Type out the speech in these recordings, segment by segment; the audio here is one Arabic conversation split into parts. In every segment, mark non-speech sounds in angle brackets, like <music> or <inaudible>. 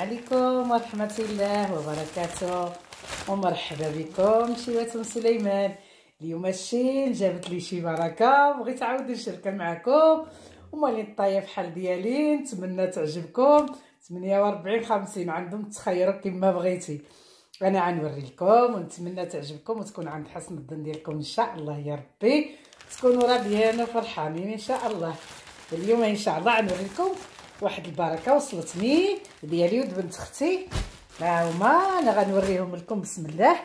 عليكم ورحمة الله وبركاته ومرحبا بكم شيوات سليمان اليوم الشين جابت لي شي بركة بغيت عاود نشارك معكم ومالي الطاية حال ديالي نتمنى تعجبكم 48 50 عندهم تخيروا كما بغيتي انا غنوري لكم ونتمنى تعجبكم وتكون عند حسن الظن ديالكم ان شاء الله يا ربي تكونوا راضيين وفرحانين ان شاء الله اليوم ان شاء الله غنوري لكم واحد البركه وصلتني ديالي ود بنت اختي ها هما انا غنوريهم لكم بسم الله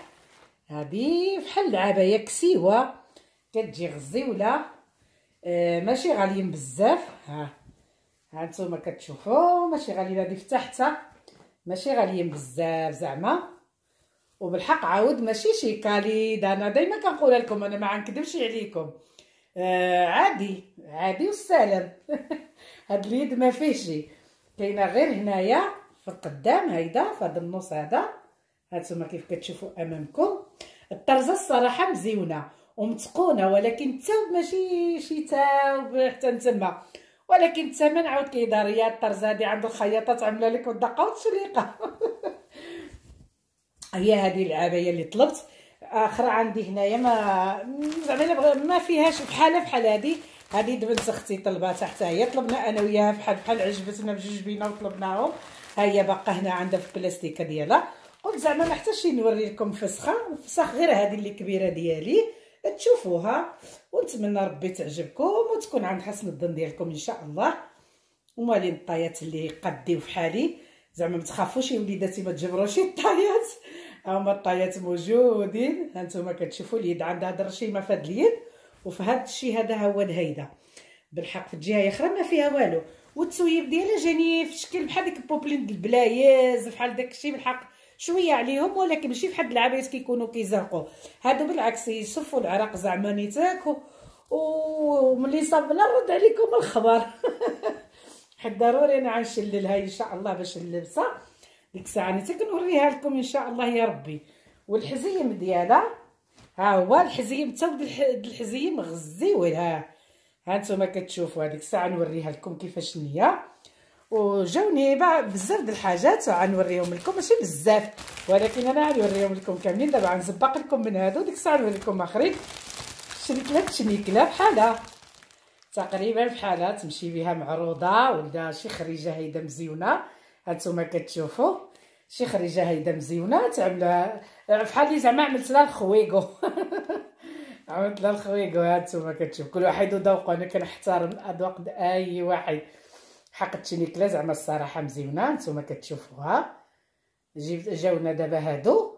هادي بحال العبايه كسيوه كتجي غزيوله آه ماشي غاليين بزاف ها ها نتوما كتشوفوا ماشي غاليين هادي فتحتها ماشي غاليين بزاف زعما وبالحق عاود ماشي شي كاليد انا دائما كنقول لكم انا ما غنكذبش عليكم آه عادي عادي والسلام <laughs> هاد اليد ما فيهش كاينه غير هنايا في القدام هيدا في هذا النص هذا هانتوما كيف كتشوفوا امامكم الطرزه الصراحه مزيونه ومتقونه ولكن التاوب ماشي شي تاوب حتى تما ولكن الثمن عاود كيدار هي الطرزه هادي عند الخياطات عامله لك الدقه والشريقه <laughs> هي هذه العبايه اللي طلبت اخرى عندي هنايا ما زعما ما فيهاش بحالها بحال هذه هذه دبنت اختي طلباتها حتى هي طلبنا انا وياها بحال بحال عجبتنا بجوج بينا وطلبناهم ها هي باقا هنا عندها في البلاستيكه ديالها قلت زعما ما احتاجش نوري لكم فسخه فسخ غير هذه اللي كبيره ديالي تشوفوها ونتمنى ربي تعجبكم وتكون عند حسن الظن ديالكم ان شاء الله ومالين الطايات اللي قدي وفحالي زعما ما تخافوش يا وليداتي ما تجبروش الطايات هما الطايات موجودين هانتوما كتشوفوا اليد عندها هاد الرشيمه في هاد اليد وفي هاد الشيء هذا هو الهيدا بالحق في الجهه الاخرى ما فيها والو والتسويب ديالها جاني في شكل بحال ديك البوبلين ديال البلايز بحال داك الشيء بالحق شويه عليهم ولكن ماشي بحال العبايات كيكونوا كيزرقوا هادو بالعكس يصفوا العرق زعما نيتاكو وملي صاب نرد عليكم الخبر <laughs> حيت ضروري انا غنشللها ان شاء الله باش اللبسه ديك الساعه نتاك نوريها لكم ان شاء الله يا ربي والحزيم ديالها ها هو الحزيم ود الحزيم غزيوه ها هانتوما كتشوفوا هذيك الساعه نوريها لكم كيفاش هي وجاوني بزاف د الحاجات غنوريهم لكم ماشي بزاف ولكن انا غنوريهم لكم كاملين دابا غنزبق لكم من هادو ديك الساعه نوري لكم اخرين شريت لها التشنيكله بحالها تقريبا بحالها تمشي بها معروضه ولا شي خريجه هيدا مزيونه هانتوما كتشوفوا شي خريجه هايده مزيونه تعملها بحال اللي زعما عملت لها الخويكو <laughs> عملت لها الخويكو هانتوما كتشوف كل واحد وذوقه انا كنحترم اذواق اي واحد حق شينيكلا زعما الصراحه مزيونه هانتوما كتشوفوها جيب جاونا دابا هادو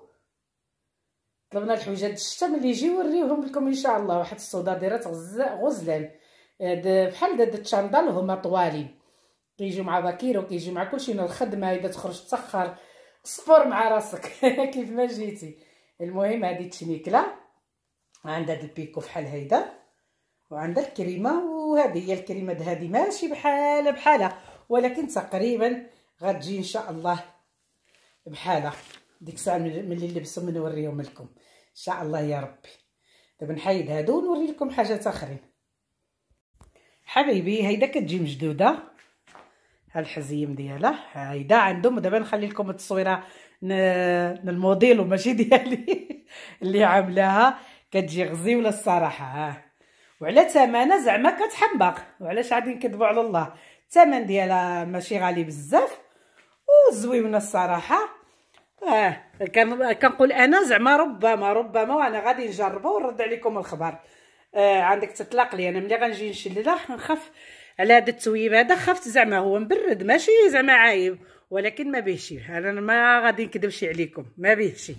طلبنا الحوجات الشتا ملي يجي وريوهم لكم ان شاء الله واحد الصودا دايره غزلان بحال هاد الشاندال هما طوالين كيجيو مع باكير وكيجي مع كلشي الخدمه اذا تخرج تسخر صفر مع راسك <laughs> كيف ما جيتي المهم هذه التنيكله عندها هاد البيكو فحال هيدا وعندها الكريمه وهذه هي الكريمه هذه ماشي بحال بحالها ولكن تقريبا غتجي ان شاء الله بحالها ديك الساعه ملي نلبسهم نوريهم لكم ان شاء الله يا ربي دابا نحيد هادو ونوري لكم حاجات اخرين حبيبي هيدا كتجي مجدوده الحزيم دياله هيدا عندهم ودابا نخلي لكم التصويره للموديل وماشي <laughs> ديالي اللي عاملاها كتجي غزيوله الصراحه ها وعلى ثمنه زعما كتحمق وعلاش غادي نكذبوا على الله الثمن ديالها ماشي غالي بزاف وزويونه الصراحه اه كنقول انا زعما ربما ربما وانا غادي نجربه ونرد عليكم الخبر آه عندك تطلق لي انا ملي غنجي نشللها نخاف على هذا التويب هذا خفت زعما هو مبرد ماشي زعما عايب ولكن ما بيه شي انا ما غادي نكذبش عليكم ما بيه شي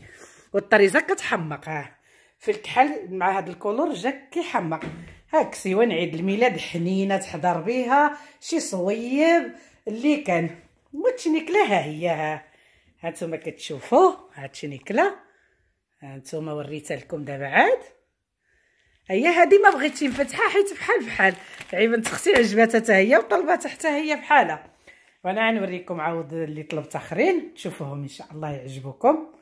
والطريزه كتحمق ها في الكحل مع هذا الكولور جا كيحمق هاك سيوان عيد الميلاد حنينه تحضر بها شي صويب اللي كان وتشنيكله ها هي ها هانتوما كتشوفوا هاد الشنيكله هانتوما وريتها لكم دابا عاد هي هذه ما بغيتش نفتحها حيت بحال بحال انت اختي عجباتها حتى هي وطلباتها حتى هي بحالها وانا غنوريكم عاود اللي طلبت اخرين تشوفوهم ان شاء الله يعجبوكم ان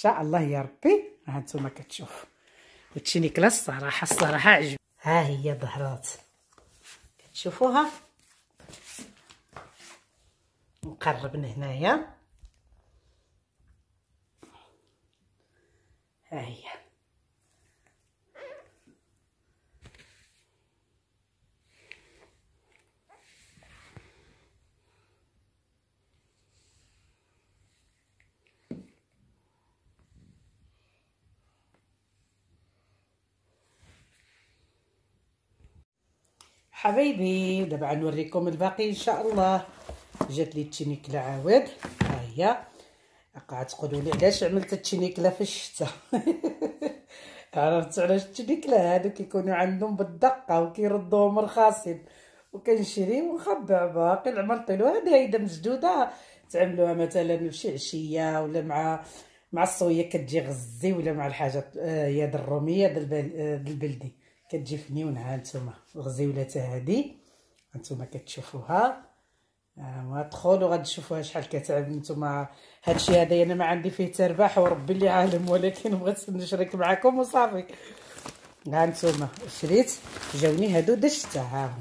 شاء الله يا ربي ها نتوما كتشوف وتشيني كلاس الصراحه الصراحه عجب ها هي ظهرات كتشوفوها نقرب هنايا ها هي حبيبي دابا نوريكم الباقي ان شاء الله جات لي التينيك عاود ها هي قعدت تقولوا لي علاش عملت لا في الشتاء <laughs> عرفت علاش لا هادو كيكونوا عندهم بالدقه وكيردوهم رخاصين وكنشري ونخبع باقي العمر طيلو هذه هيدا مسدوده تعملوها مثلا في شي عشيه ولا مع مع الصويه كتجي غزي ولا مع الحاجه آه، يا الروميه ديال البلدي آه، كتجي فنيونه ها نتوما الغزيوله هادي نتوما كتشوفوها غادي آه، تشوفوها شحال كتعب نتوما هادشي هذا انا ما عندي فيه ترباح وربي اللي عالم ولكن بغيت نشرك معكم وصافي ها نتوما شريت جاوني هادو دشتا ها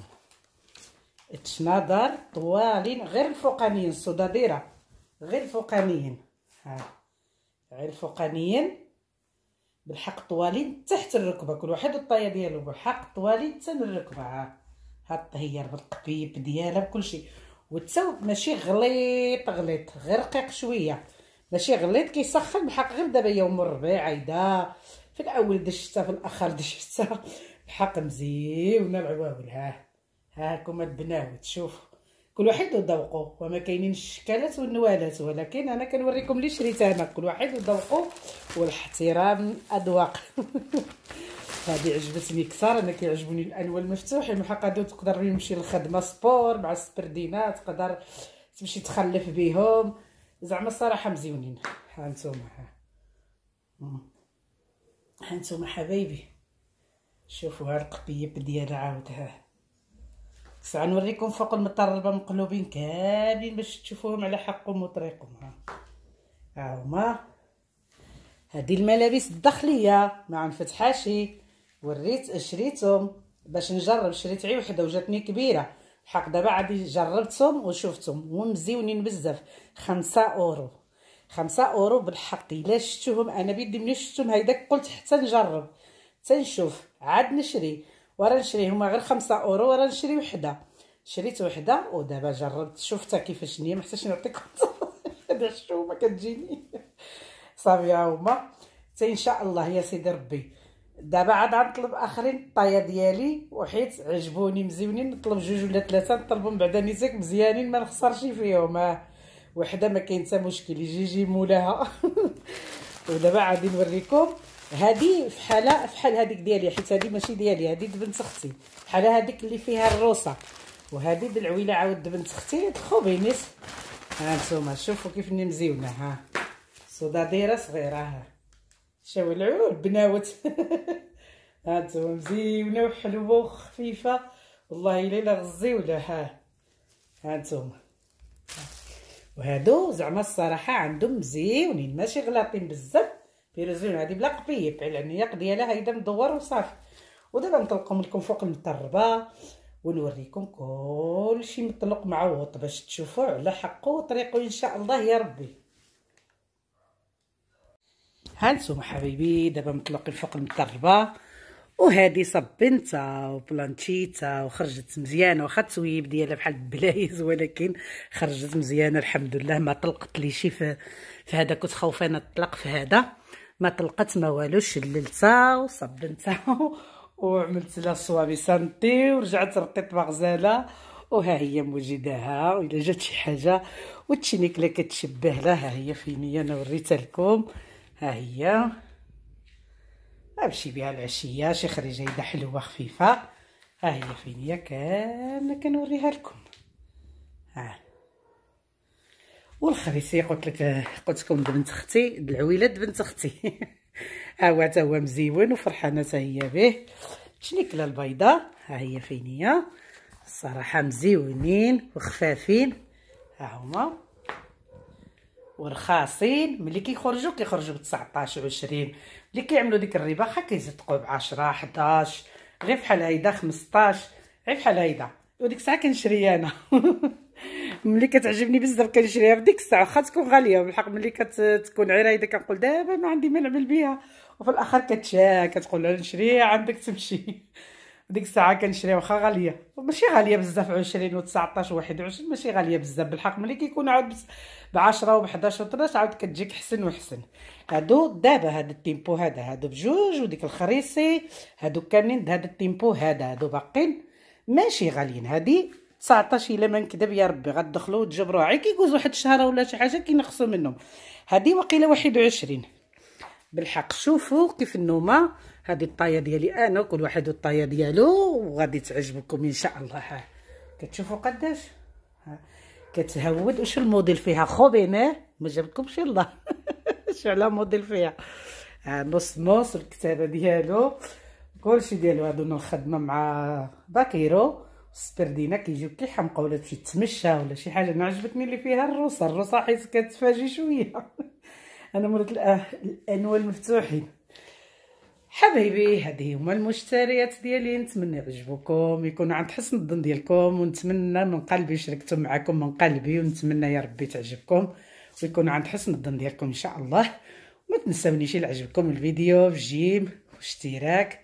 هما طوالين غير الفوقانيين الصداديره غير الفوقانيين ها غير الفوقانيين بالحق طوالين تحت الركبه كل واحد الطايه ديالو بالحق الطوالين حتى الركبه ها ها الطهير بالقبيب ديالها بكلشي والتو ماشي غليط غليط غير رقيق شويه ماشي غليط كيسخن بحق غير دابا يوم الربيع عيدا في الاول دشتها في الاخر <laughs> دشتها الشتا بحق مزيونه العواول ها هاكم البناوي تشوفوا كل واحد وذوقه وما كاينين الشكالات والنوالات ولكن انا كنوريكم اللي شريت انا كل واحد وذوقه والاحترام الاذواق <laughs> هذه عجبتني كثر انا كيعجبوني الانواع المفتوحين محقدو تقدر يمشي للخدمه سبور مع السبردينات تقدر تمشي تخلف بهم زعما الصراحه مزيونين ها انتم ها انتم حبايبي شوفوا ها القبيب ديالها عاود ها نوريكم فوق المطربه مقلوبين كاملين باش تشوفوهم على حقهم وطريقهم ها هما هذه الملابس الداخليه ما عنفتحهاش وريت شريتهم باش نجرب شريت عي وحده وجاتني كبيره الحق دابا عادي جربتهم وشفتهم ومزيونين بزاف خمسة اورو خمسة اورو بالحق الا شفتوهم انا بيدي ملي شفتهم هيداك قلت حتى نجرب تنشوف عاد نشري ورا نشري هما غير خمسة اورو ورا نشري وحده شريت وحده ودابا جربت شفتها كيفاش هي محتاجش نعطيكم <laughs> هذا الشومه كتجيني صافي هما حتى ان شاء الله يا سيدي ربي دابا عاد غنطلب اخرين الطايه ديالي وحيت عجبوني مزيونين نطلب جوج ولا ثلاثه نطلبهم بعدا نيتك مزيانين ما نخسرش فيهم وحده ما كاين حتى مشكل يجي يجي مولاها <laughs> ودابا غادي نوريكم هذه فحال فحال هذيك ديالي حيت هذه ماشي ديالي هذه بنت اختي بحال هذيك اللي فيها الروسه وهذه بالعويله عاود بنت اختي تخوبينيس ها نتوما شوفوا كيف مزيونه ها صودا دايره صغيره ها شاو العود بناوت <laughs> ها نتوما مزيونه وحلوه وخفيفه والله الا غزيوله ها ها نتوما وهادو زعما الصراحه عندهم مزيونين ماشي غلاطين بزاف بيرزون هذه بلا قبيب فعلا هي قضيه لها اذا مدور وصافي ودابا نطلقهم لكم فوق المطربه ونوريكم كلشي مطلق معوط باش تشوفوا على حقه وطريقه ان شاء الله يا ربي هانتوما حبيبي دابا مطلقين فوق المطربه وهذه صبنتها وبلانتيتها وخرجت مزيانه واخا التويب ديالها بحال البلايز ولكن خرجت مزيانه الحمد لله ما طلقت لي شي في هذا كنت خوفانه تطلق في هذا ما طلقت ما والو شللتها وصبنتها وعملت لها صوابي سانتي ورجعت رقيت مغزاله وها هي موجداها الا جات شي حاجه لا كتشبه لها ها هي فينيا انا وريتها لكم ها هي نمشي بها العشيه شي خريجه حلوه خفيفه ها هي فينيا كامله كنوريها لكم ها والخريسي قلت لك قلت لكم بنت اختي العويلات بنت اختي <laughs> ها هو حتى هو مزيون وفرحانه حتى هي به شنيكله البيضاء ها هي فين هي الصراحه مزيونين وخفافين ها هما ورخاصين ملي كيخرجوا كيخرجوا ب 19 20 ملي كيعملوا ديك الرباخه كيزدقوا ب 10 11 غير بحال هيدا 15 غير بحال هيدا وديك الساعه كنشري انا <laughs> ملي كتعجبني بزاف كنشريها في ديك الساعه واخا تكون غاليه بالحق ملي كتكون عرايده كنقول دابا ما عندي ما نعمل بها وفي الاخر كتشا كتقول نشريها عندك تمشي <laughs> ديك الساعه كنشريها واخا غاليه ماشي غاليه بزاف 20 و19 و21 ماشي غاليه بزاف بالحق ملي كيكون عاود ب 10 و 11 و13 عاود كتجيك حسن وحسن هادو دابا هاد التيمبو هذا هادو بجوج وديك الخريصي هادو كاملين هاد التيمبو هذا هادو باقين ماشي غاليين هادي 19 الا ما نكذب يا ربي غدخلو وتجبروا عي كيجوز واحد الشهر ولا شي حاجه كينقصوا منهم هذه وقيله 21 بالحق شوفوا كيف النومه هذه الطايه ديالي انا كل واحد والطايه ديالو وغادي تعجبكم ان شاء الله ها كتشوفوا قداش كتهود واش الموديل فيها خوبينه ما جابتكمش الله شو موديل فيها ها نص نص الكتابه ديالو كلشي ديالو هادو الخدمه مع باكيرو سبردينا كيجيو كيحمقوا ولا تمشي تتمشى ولا شي حاجه انا عجبتني اللي فيها الروسه الروسه حيت كتفاجي شويه <laughs> انا مرات الانواع المفتوحين حبيبي هذه هما المشتريات ديالي نتمنى يعجبوكم يكون عند حسن الظن ديالكم ونتمنى من قلبي شركتو معكم من قلبي ونتمنى يا ربي تعجبكم ويكون عند حسن الظن ديالكم ان شاء الله وما تنساونيش يعجبكم الفيديو جيم واشتراك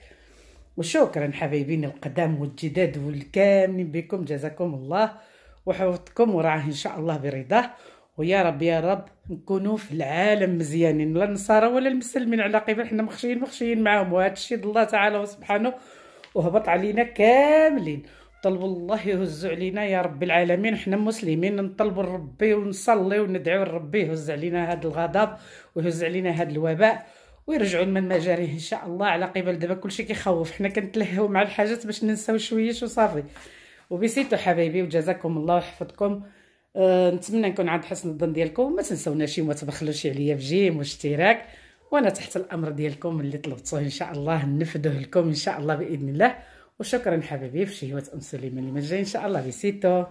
وشكرا حبايبين القدام والجداد والكاملين بكم جزاكم الله وحفظكم وراه ان شاء الله برضاه ويا رب يا رب نكونوا في العالم مزيانين لا النصارى ولا المسلمين على قبل حنا مخشيين مخشيين معاهم وهذا الشيء الله تعالى وسبحانه وهبط علينا كاملين طلبوا الله يهز علينا يا رب العالمين حنا مسلمين نطلبوا لربي ونصلي وندعو لربي يهز علينا هذا الغضب ويهز علينا هذا الوباء ويرجعوا لمن مجاريه ان شاء الله على قبل دابا كلشي كيخوف حنا كنتلهوا مع الحاجات باش ننساو شويه شو صافي وبسيتو حبايبي وجزاكم الله وحفظكم أه نتمنى نكون عند حسن الظن ديالكم ما تنساوناش وما تبخلوش عليا بجيم واشتراك وانا تحت الامر ديالكم اللي طلبتوه ان شاء الله نفدوه لكم ان شاء الله باذن الله وشكرا حبايبي في شهوه ام سليمان اللي ما جاي ان شاء الله بسيتو